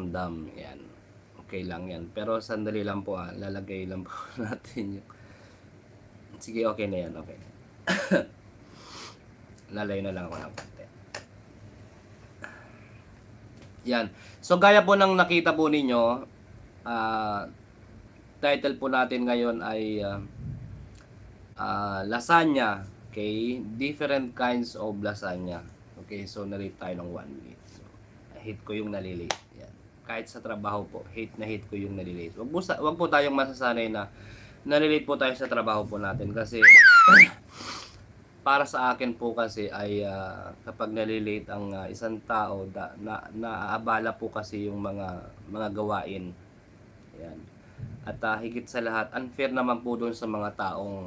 ramdam. Yan. Okay lang yan. Pero sandali lang po ha. Ah. Lalagay lang po natin yung... Sige, okay na yan. Okay. Lalayo na lang ako ng konti. Yan. So, gaya po ng nakita po ninyo, uh, title po natin ngayon ay uh, uh, lasagna. Okay? Different kinds of lasagna. Okay? So, nalate tayo ng 1 minute. So, hit ko yung nalilate kahit sa trabaho po, hate na hate ko yung nalilate. Wag po, wag po tayong masasanay na nalilate po tayo sa trabaho po natin kasi para sa akin po kasi ay uh, kapag nalilate ang uh, isang tao da, na, naaabala po kasi yung mga mga gawain. Ayan. At uh, higit sa lahat, unfair naman po doon sa mga taong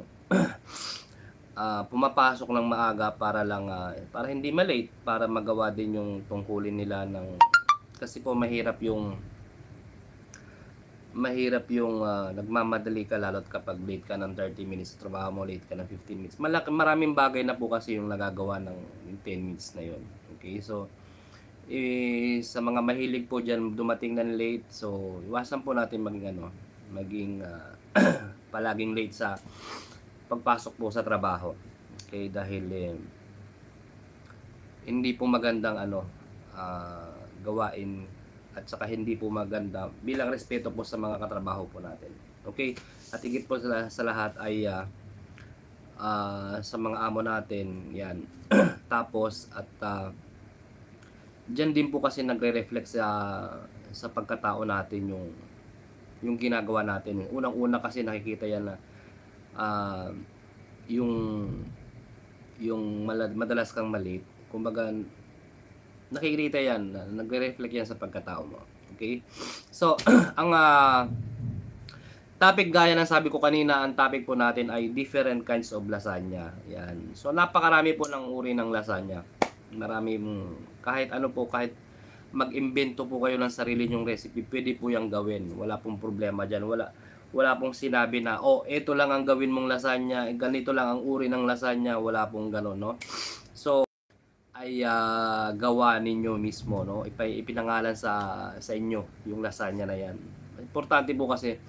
uh, pumapasok ng maaga para lang uh, para hindi malate para magawa din yung tungkulin nila ng kasi po mahirap yung mahirap yung uh, nagmamadali ka lalot kapag late ka ng 30 minutes trabaho mo late ka ng 15 minutes malaki maraming bagay na po kasi yung nagagawa ng 10 minutes na yon okay so eh, sa mga mahilig po diyan dumating ng late so iwasan po natin maging ano maging uh, palaging late sa pagpasok po sa trabaho okay dahil eh, hindi po magandang ano uh, gawain at saka hindi po maganda bilang respeto po sa mga katrabaho po natin. Okay? At higit po sa, sa lahat ay uh, uh, sa mga amo natin, yan. Tapos at uh, ah, diyan din po kasi nagre-reflect sa, sa pagkatao natin yung yung ginagawa natin. Unang-una kasi nakikita yan na uh, yung yung madalas kang malit. Kumbaga nakikita yan, nagre-reflect yan sa pagkatao mo. Okay? So, ang uh, topic gaya ng sabi ko kanina, ang topic po natin ay different kinds of lasagna. Yan. So, napakarami po ng uri ng lasagna. Marami kahit ano po, kahit mag-imbento po kayo ng sarili nyong recipe, pwede po yung gawin. Wala pong problema dyan. Wala, wala pong sinabi na, oh, ito lang ang gawin mong lasagna, eh, ganito lang ang uri ng lasagna, wala pong ganun, no? So, ay uh, gawa ninyo mismo, no? ipinangalan sa, sa inyo yung lasagna na yan. Importante po kasi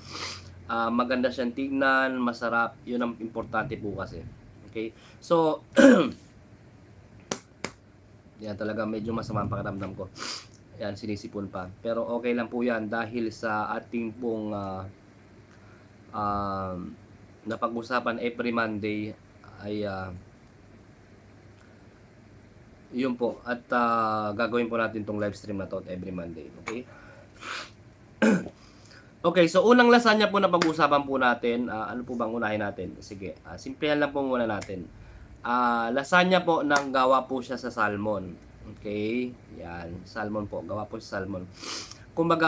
uh, maganda siyang tingnan masarap, yun ang importante po kasi. Okay? So, yan talaga medyo masama ang pakiramdam ko. Yan, sinisipon pa. Pero okay lang po yan dahil sa ating pong uh, uh, napag-usapan every Monday ay uh, yun po. At uh, gagawin po natin tong live stream na to every Monday. Okay? okay, so unang lasagna po na pag-uusapan po natin. Uh, ano po bang unahin natin? Sige, uh, simplihan lang po muna natin. Uh, lasagna po, nang gawa po siya sa salmon. Okay? Yan, salmon po. Gawa po sa salmon. Kumbaga,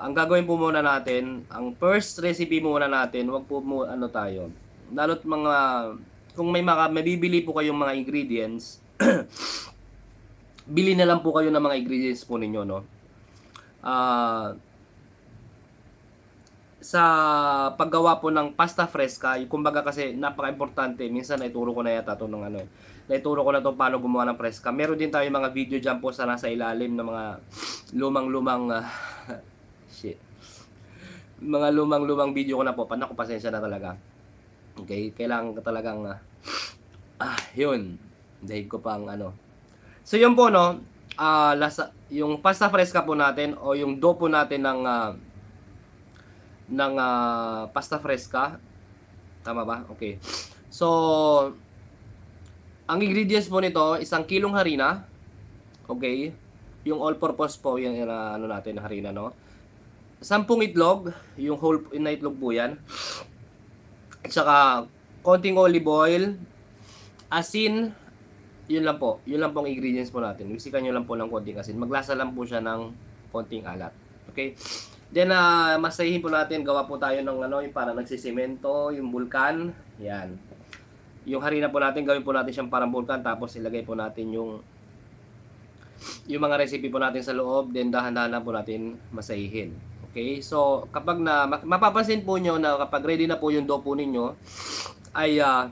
ang gagawin po muna natin, ang first recipe muna natin, wag po mo ano tayo. Lalo't mga kung may mga mabibili po kayong mga ingredients, bili na lang po kayo ng mga ingredients po ninyo, no? Uh, sa paggawa po ng pasta fresca, kumbaga kasi napaka-importante, minsan naituro ko na yata ito ng ano, naituro ko na to paano gumawa ng fresca. Meron din tayo mga video diyan po sa nasa ilalim ng mga lumang-lumang, uh, shit, mga lumang-lumang video ko na po, panako, pasensya na talaga. Okay, kailangan talagang, uh, ah, yun, dahil ko pang ano, So yun po no, uh, lasa, yung pasta fresca po natin o yung dough po natin ng uh, ng uh, pasta fresca. Tama ba? Okay. So ang ingredients po nito, isang kilong harina. Okay? Yung all-purpose po yung uh, ano natin harina no. Sampung itlog, yung whole na itlog po 'yan. At saka konting olive oil, asin, yun lang po. Yun lang po ang ingredients po natin. Wisikan nyo lang po ng konting asin. Maglasa lang po siya ng konting alat. Okay? Then, uh, masahihin po natin. Gawa po tayo ng ano, yung para nagsisimento, yung bulkan. Yan. Yung harina po natin, gawin po natin siyang parang bulkan. Tapos, ilagay po natin yung yung mga recipe po natin sa loob. Then, dahan-dahan po natin masahihin. Okay? So, kapag na, mapapansin po nyo na kapag ready na po yung dough po ninyo, ay uh,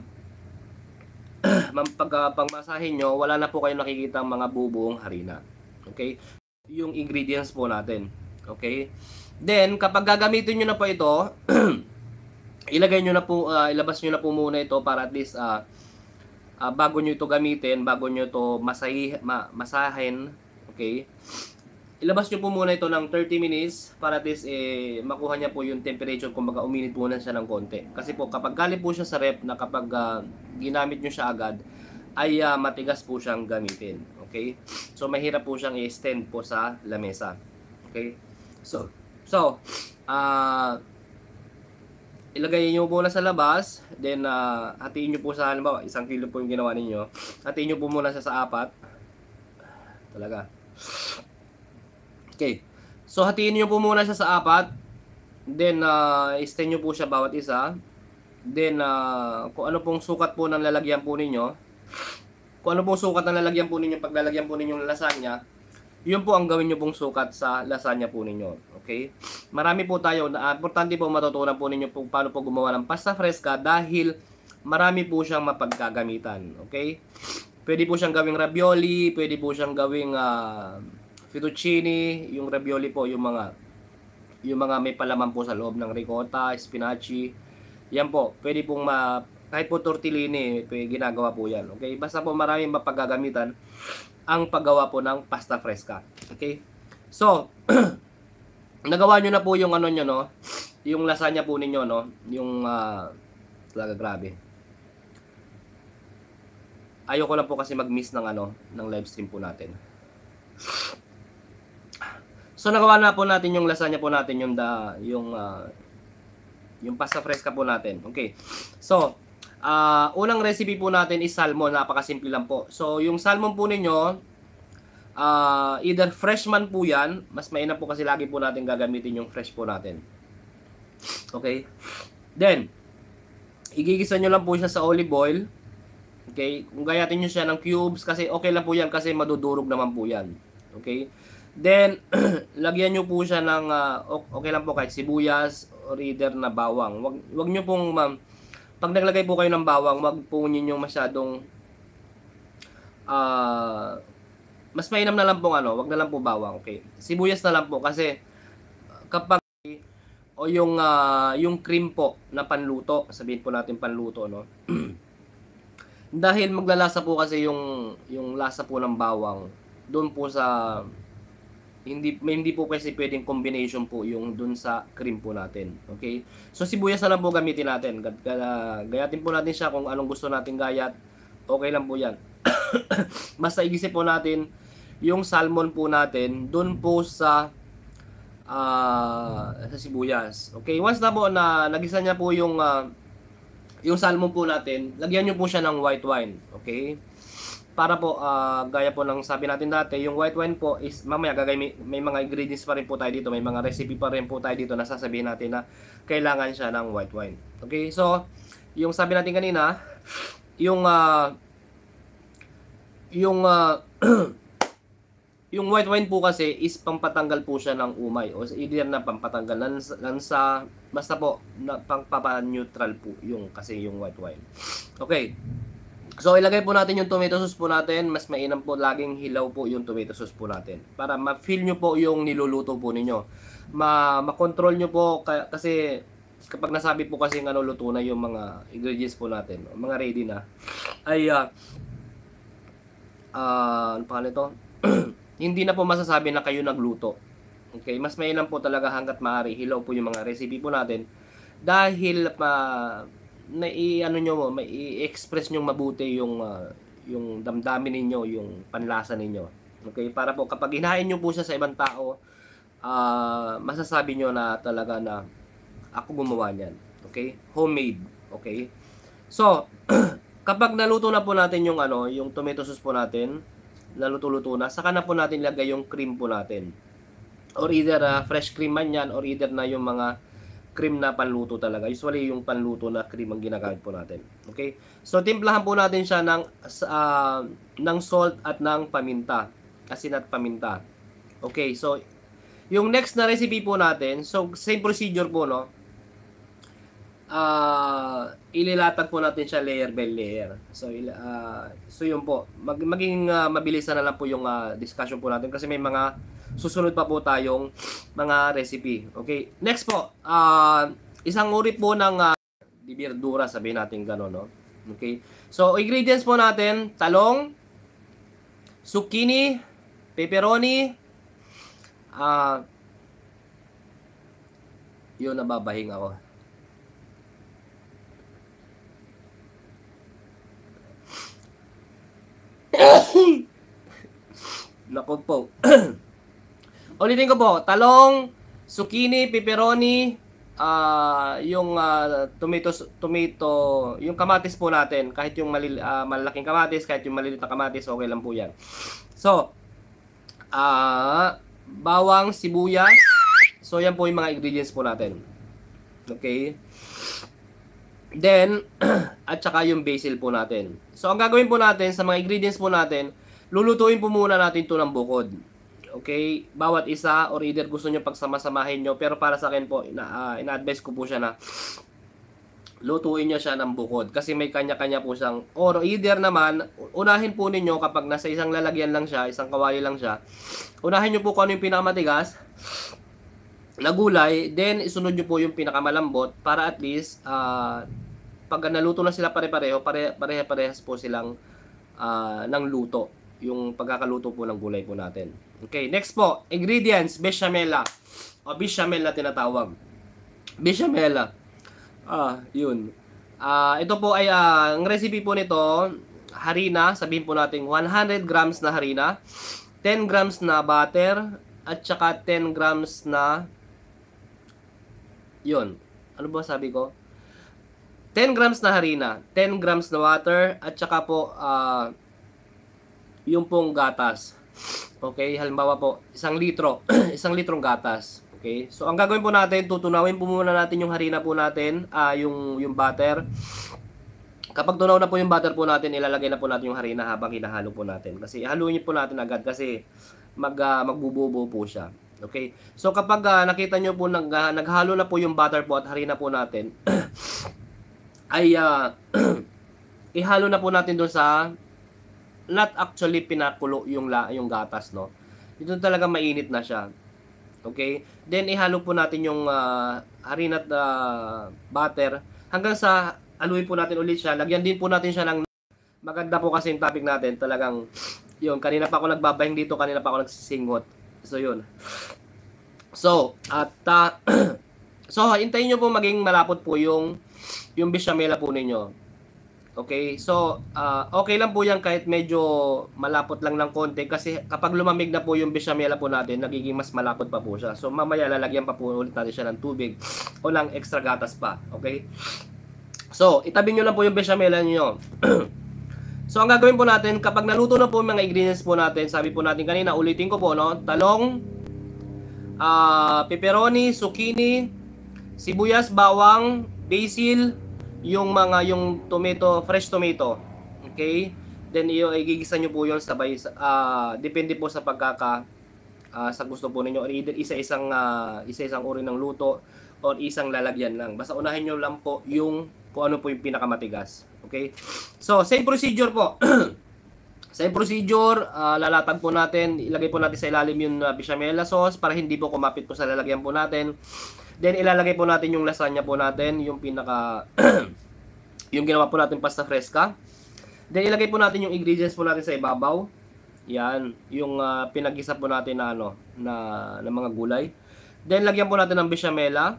pag, uh, nyo, wala na po kayong nakikita mga bubuong harina. Okay? Yung ingredients po natin. Okay? Then, kapag gagamitin nyo na po ito, ilagay nyo na po, uh, ilabas nyo na po muna ito para at least uh, uh, bago nyo ito gamitin, bago nyo ito masahi, ma, masahin, okay? ilabas nyo po muna ito ng 30 minutes para this eh, makuha niya po yung temperature kung baka uminit po na siya ng konti. Kasi po kapag galing po siya sa rep na kapag uh, ginamit nyo siya agad ay uh, matigas po siyang gamitin. Okay? So mahirap po siyang i-extend po sa lamesa. Okay? So, so uh, ilagay niyo muna sa labas, then uh, hatiin niyo po sa halimbawa, isang kilo po yung ginawa ninyo. Hatiin niyo po muna sa sa apat. Talaga. Okay. So, hatiin nyo po muna siya sa apat. Then, uh, ah, extend nyo po siya bawat isa. Then, uh, kung ano pong sukat po ng lalagyan po ninyo, kung ano pong sukat ng lalagyan po ninyo, pag lalagyan po ninyo ng lasagna, yun po ang gawin nyo pong sukat sa lasagna po ninyo. Okay? Marami po tayo, na, uh, importante po matutunan po ninyo po paano po gumawa ng pasta fresca dahil marami po siyang mapagkagamitan. Okay? Pwede po siyang gawing ravioli, pwede po siyang gawing... Uh, fettuccine, yung ravioli po, yung mga yung mga may palaman po sa loob ng ricotta, spinaci. Yan po, pwede pong ma kahit po tortellini, pwede ginagawa po yan. Okay? Basta po maraming mapagagamitan ang paggawa po ng pasta fresca. Okay? So, nagawa niyo na po yung ano niyo no? Yung lasagna po ninyo, no? Yung, uh, talaga grabe. Ayoko lang po kasi mag-miss ng ano, ng live stream po natin. So nagawa na po natin yung lasagna po natin yung da, yung uh, yung pasta fresca po natin. Okay. So, uh, unang recipe po natin is salmon. Napakasimple lang po. So, yung salmon po ninyo, uh, either fresh man po yan. Mas mainam po kasi lagi po natin gagamitin yung fresh po natin. Okay. Then, igigisa niyo lang po siya sa olive oil. Okay? Kung gayatin niyo siya ng cubes kasi okay lang po yan kasi madudurog naman po yan. Okay? Then, lagyan nyo po siya ng, uh, okay lang po kahit sibuyas reader na bawang. Wag, wag nyo pong, ma'am, pag naglagay po kayo ng bawang, wag po ninyo masyadong, uh, mas mainam na lang pong ano, wag na lang po bawang, okay? Sibuyas na lang po kasi kapag, o yung, uh, yung cream po na panluto, sabihin po natin panluto, no? Dahil maglalasa po kasi yung, yung lasa po ng bawang doon po sa hindi hindi po kasi pwedeng combination po yung dun sa cream po natin. Okay? So sibuyas na lang po gamitin natin. Gayatin po natin siya kung anong gusto nating gayat. Okay lang po 'yan. Basta igisip po natin yung salmon po natin dun po sa uh, sa sibuyas. Okay, once na po na nagisa niya po yung uh, yung salmon po natin, lagyan niyo po siya ng white wine. Okay? para po uh, gaya po ng sabi natin dati, yung white wine po is mamaya gagay may, may mga ingredients pa rin po tayo dito, may mga recipe pa rin po tayo dito na sasabihin natin na kailangan siya ng white wine. Okay? So, yung sabi natin kanina, yung uh, yung uh, yung white wine po kasi is pampatanggal po siya ng umay o either na pampatanggal lansa, lansa basta po na, pang, neutral po yung kasi yung white wine. Okay. So ilagay po natin yung tomato sauce po natin. Mas mainam po laging hilaw po yung tomato sauce po natin. Para ma-feel nyo po yung niluluto po ninyo. Ma ma-control nyo po kasi kapag nasabi po kasi ng ano, luto na yung mga ingredients po natin, mga ready na ay uh, uh, ano pa nito? hindi na po masasabi na kayo nagluto. Okay, mas mainam po talaga hangga't maaari hilaw po yung mga recipe po natin dahil pa uh, mai ano niyo mo, mai-express niyo mabuti yung uh, yung damdamin ninyo, yung panlasa ninyo. Okay, para po kapag hinahain niyo po siya sa ibang tao, uh, masasabi niyo na talaga na ako gumawa niyan. Okay? Homemade, okay? So, kapag naluto na po natin yung ano, yung tomato sauce po natin, naluto-luto na, saka na po natin ilagay yung cream po natin. Or either uh, fresh cream man yan, or either na yung mga cream na panluto talaga. Usually yung panluto na cream ang ginagamit po natin. Okay? So timplahan po natin siya ng uh, ng salt at ng paminta. Asin at paminta. Okay, so yung next na recipe po natin, so same procedure po no. Uh, ililatag po natin siya layer by layer. So uh, so yun po, mag, maging uh, mabilisan na lang po yung uh, discussion po natin kasi may mga susunod pa po tayong mga recipe. Okay, next po, uh, isang uri po ng uh, di verdura, sabi natin gano'n, no? Okay, so ingredients po natin, talong, zucchini, pepperoni, uh, yun, nababahing ako. Nakog po. Ulitin ko po, talong, zucchini, pepperoni, uh, yung uh, tomato, tomato, yung kamatis po natin, kahit yung malil, uh, ah, malalaking kamatis, kahit yung maliliit na kamatis, okay lang po yan. So, uh, bawang, sibuyas, so yan po yung mga ingredients po natin. Okay? Then, at saka yung basil po natin. So, ang gagawin po natin sa mga ingredients po natin, lulutuin po muna natin ito ng bukod. Okay? Bawat isa or either gusto nyo pagsamasamahin nyo. Pero para sa akin po, ina, ah, advise ko po siya na lutuin nyo siya ng bukod. Kasi may kanya-kanya po siyang, or either naman, unahin po ninyo kapag nasa isang lalagyan lang siya, isang kawali lang siya, unahin nyo po kung ano yung pinakamatigas na gulay, then isunod nyo po yung pinakamalambot para at least, uh, pag naluto na sila pare-pareho, pare, pare-parehas po silang uh, ng luto yung pagkakaluto po ng gulay po natin. Okay, next po, ingredients, bechamela o bechamel na tinatawag. Bechamela. Ah, yun. Ah, ito po ay ah, ang recipe po nito, harina, sabihin po natin 100 grams na harina, 10 grams na butter at saka 10 grams na yun. Ano ba sabi ko? 10 grams na harina, 10 grams na water, at saka po ah, yung pong gatas. Okay, halimbawa po, isang litro, isang litrong gatas. Okay, so ang gagawin po natin, tutunawin po muna natin yung harina po natin, uh, yung, yung butter. Kapag tunaw na po yung butter po natin, ilalagay na po natin yung harina habang hinahalo po natin. Kasi haluin po natin agad kasi mag, uh, ah, magbububo po siya. Okay, so kapag uh, nakita nyo po nag, uh, naghalo na po yung butter po at harina po natin, ay uh, ihalo na po natin doon sa not actually pinakulo yung, la, yung gatas, no? Ito talaga mainit na siya. Okay? Then, ihalo po natin yung uh, ah, harina at uh, butter hanggang sa aluin po natin ulit siya. Lagyan din po natin siya ng maganda po kasi yung topic natin. Talagang, yun, kanina pa ako nagbabayang dito, kanina pa ako nagsisingot. So, yun. So, at, uh, so, hintayin nyo po maging malapot po yung, yung bishamela po ninyo. Okay? So, uh, okay lang po yan kahit medyo malapot lang ng konti kasi kapag lumamig na po yung bechamel po natin, nagiging mas malapot pa po siya. So, mamaya lalagyan pa po ulit natin siya ng tubig o ng extra gatas pa. Okay? So, itabi nyo lang po yung bechamel nyo. so, ang gagawin po natin, kapag naluto na po yung mga ingredients po natin, sabi po natin kanina, ulitin ko po, no? Talong, uh, pepperoni, zucchini, sibuyas, bawang, basil, yung mga yung tomato, fresh tomato. Okay? Then iyo ay gigisa niyo po 'yon sabay uh, depende po sa pagkaka uh, sa gusto po ninyo or either isa-isang uh, isa-isang uri ng luto or isang lalagyan lang. Basta unahin niyo lang po yung kung ano po yung pinakamatigas. Okay? So, same procedure po. Sa procedure, uh, lalatag po natin, ilagay po natin sa ilalim yung uh, bechamela sauce para hindi po kumapit po sa lalagyan po natin. Then ilalagay po natin yung lasagna po natin, yung pinaka yung ginawa po natin pasta fresca. Then ilagay po natin yung ingredients po natin sa ibabaw. Yan, yung uh, pinagisa po natin na ano na, na mga gulay. Then lagyan po natin ng bechamela.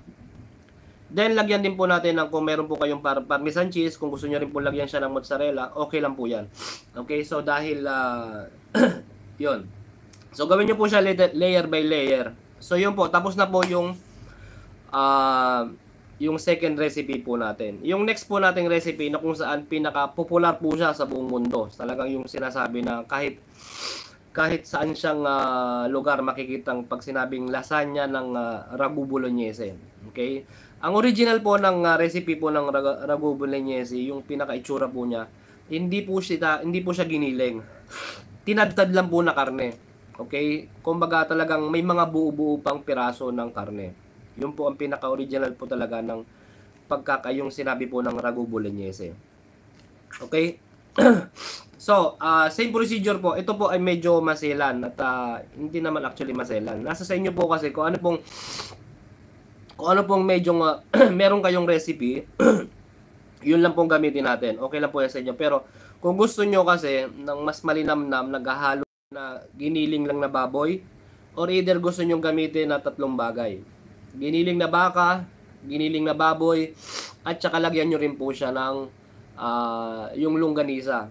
Then, lagyan din po natin ng kung meron po kayong par parmesan cheese, kung gusto nyo rin po lagyan siya ng mozzarella, okay lang po yan. Okay, so dahil, uh, 'yun. So, gawin niyo po siya layer by layer. So, yun po, tapos na po yung, uh, yung second recipe po natin. Yung next po nating recipe na kung saan pinaka-popular po siya sa buong mundo. Talagang yung sinasabi na kahit kahit saan siyang uh, lugar makikitang pag sinabing lasagna ng uh, ragu bolognese. Okay? Ang original po ng uh, recipe po ng ragu bolognese, yung pinaka-itsura po niya, hindi po siya hindi po siya giniling. Tinadtad lang po na karne. Okay? Kumbaga talagang may mga buo-buo pang piraso ng karne. Yun po ang pinaka-original po talaga ng pagkaka yung sinabi po ng ragu bolognese. Okay? so, uh, same procedure po. Ito po ay medyo maselan at uh, hindi naman actually maselan. Nasa sa inyo po kasi kung ano pong kung ano pong medyo uh, meron kayong recipe, yun lang pong gamitin natin. Okay lang po yan sa inyo. Pero kung gusto nyo kasi ng mas malinamnam, naghahalo na giniling lang na baboy, or either gusto nyo gamitin na tatlong bagay. Giniling na baka, giniling na baboy, at saka lagyan nyo rin po siya ng uh, yung longganisa.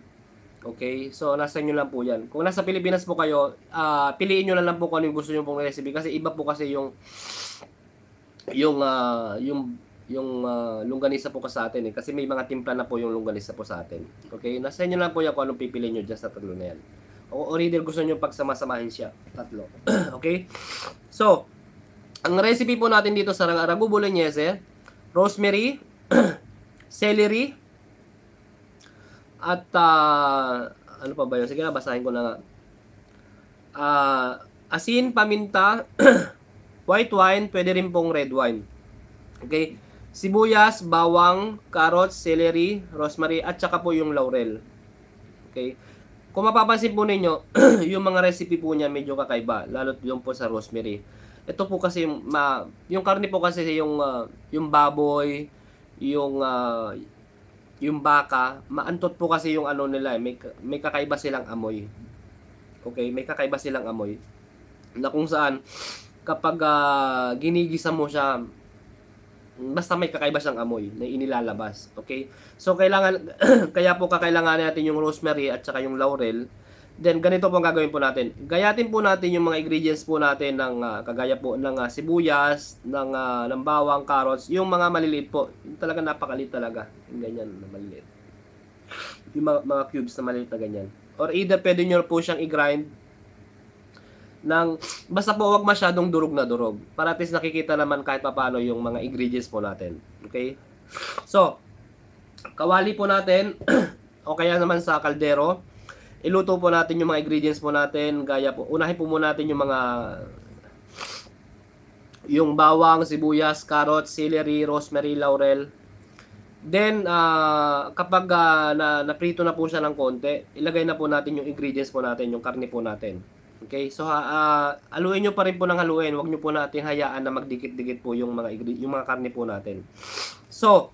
Okay? So, nasa inyo lang po yan. Kung nasa Pilipinas po kayo, uh, piliin nyo na lang po kung ano yung gusto nyo pong recipe kasi iba po kasi yung yung uh, yung yung uh, longganisa po ka sa atin eh. Kasi may mga timpla na po yung longganisa po sa atin. Okay? Nasa inyo lang po yan kung anong pipiliin nyo dyan sa tatlo na yan. O, o reader gusto nyo pagsamasamahin siya. Tatlo. okay? So, ang recipe po natin dito sa ragu bolognese, rosemary, celery, at uh, ano pa ba yun? Sige na, basahin ko na nga. Uh, asin, paminta, white wine, pwede rin pong red wine. Okay? Sibuyas, bawang, carrots, celery, rosemary, at saka po yung laurel. Okay? Kung mapapansin po ninyo, yung mga recipe po niya medyo kakaiba, lalo yung po sa rosemary. Ito po kasi ma, yung karne po kasi yung uh, yung baboy, yung uh, yung baka, maantot po kasi yung ano nila, eh, may may kakaiba silang amoy. Okay, may kakaiba silang amoy na kung saan kapag uh, ginigisa mo siya, basta may kakaiba siyang amoy na inilalabas. Okay? So, kailangan, kaya po kakailangan natin yung rosemary at saka yung laurel. Then, ganito po ang gagawin po natin. Gayatin po natin yung mga ingredients po natin ng uh, kagaya po ng uh, sibuyas, ng, uh, ng bawang, carrots, yung mga maliliit po. Yung talaga napakalit talaga. Yung ganyan na maliliit. Yung mga, mga cubes na maliliit na ganyan. Or either pwede nyo po siyang i-grind ng basta po wag masyadong durog na durog. Para at least nakikita naman kahit papaano yung mga ingredients po natin. Okay? So, kawali po natin o kaya naman sa kaldero. Iluto po natin yung mga ingredients po natin. Gaya po, unahin po muna natin yung mga yung bawang, sibuyas, carrot, celery, rosemary, laurel. Then, uh, kapag uh, na, naprito na po siya ng konti, ilagay na po natin yung ingredients po natin, yung karne po natin. Okay, so uh, haluin nyo pa rin po ng haluin. Huwag nyo po natin hayaan na magdikit-dikit po yung mga, yung mga karne po natin. So,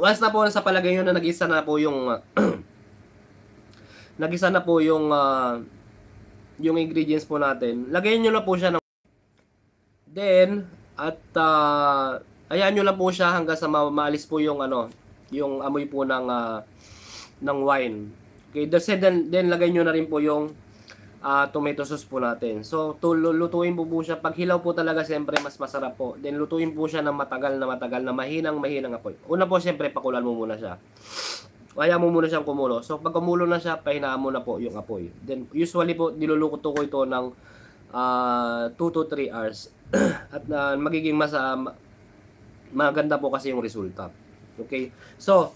once na po sa palagay nyo na nag-isa na po yung uh, nag-isa na po yung uh, yung ingredients po natin, lagayin nyo na po siya ng Then, at uh, ah, ayan nyo lang po siya hanggang sa ma maalis po yung ano, yung amoy po ng uh, ng wine. Okay, then, then, then lagay nyo na rin po yung uh, tomato sauce po natin. So, lutuin po po siya. Pag hilaw po talaga, siyempre, mas masarap po. Then, lutuin po siya ng matagal na matagal na mahinang mahinang apoy. Una po, siyempre, pakulan mo muna siya. Kaya mo muna siyang kumulo. So, pag kumulo na siya, pahinaan mo na po yung apoy. Then, usually po, niluluto ko ito ng uh, ah, 2 to 3 hours. At uh, magiging mas, uh, maganda po kasi yung resulta. Okay? So,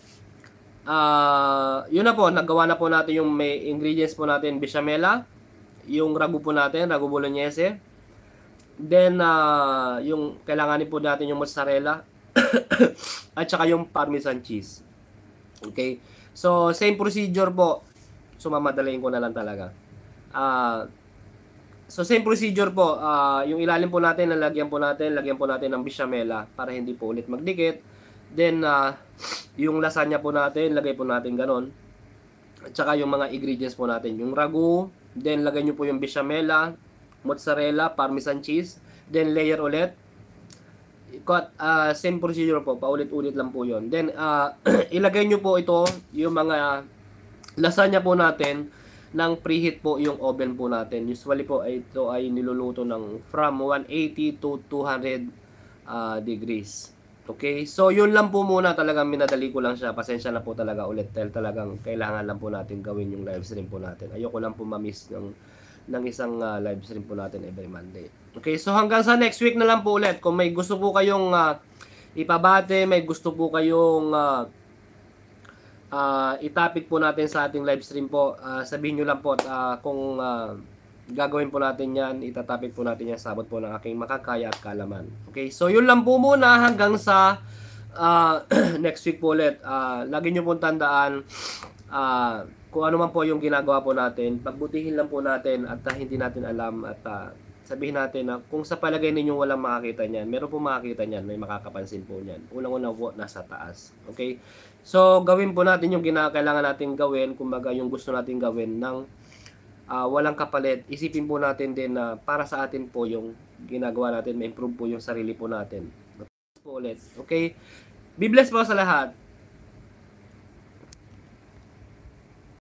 uh, yun na po, nagawa na po natin yung may ingredients po natin, bishamela, yung ragu po natin, ragu bolognese. Then, uh, yung kailangan din po natin yung mozzarella at saka yung parmesan cheese. Okay? So, same procedure po. So, ko na lang talaga. Uh, so, same procedure po. Uh, yung ilalim po natin, lalagyan po natin, lagyan po natin ng bisyamela para hindi po ulit magdikit. Then, uh, yung lasagna po natin, lagay po natin ganon. At saka yung mga ingredients po natin. Yung ragu, Then, lagay nyo po yung bechamela, mozzarella, parmesan cheese. Then, layer ulit. Cut, uh, same procedure po. Paulit-ulit lang po yon Then, uh, ilagay nyo po ito, yung mga lasagna po natin nang preheat po yung oven po natin. Usually po, ito ay niluluto ng from 180 to 200 uh, ah, degrees. Okay, so yun lang po muna talagang minadali ko lang siya. Pasensya na po talaga ulit dahil talagang kailangan lang po natin gawin yung live stream po natin. Ayoko lang po ma-miss ng, ng isang uh, live stream po natin every Monday. Okay, so hanggang sa next week na lang po ulit. Kung may gusto po kayong uh, ipabate, may gusto po kayong uh, uh, itopic po natin sa ating live stream po, uh, sabihin nyo lang po at uh, kung... Uh, gagawin po natin yan, itatapik po natin yan sabot po ng aking makakaya at kalaman. Okay, so yun lang po muna hanggang sa uh, next week po ulit. Uh, lagi nyo pong tandaan, uh, kung ano man po yung ginagawa po natin, pagbutihin lang po natin at uh, hindi natin alam at uh, sabihin natin na kung sa palagay ninyo walang makakita niyan, meron po makakita niyan, may makakapansin po niyan. Unang-una po, nasa taas. Okay? So, gawin po natin yung kinakailangan natin gawin, kumbaga yung gusto natin gawin ng uh, walang kapalit, isipin po natin din na para sa atin po yung ginagawa natin, ma-improve po yung sarili po natin. But, po ulit. Okay? Be blessed po sa lahat.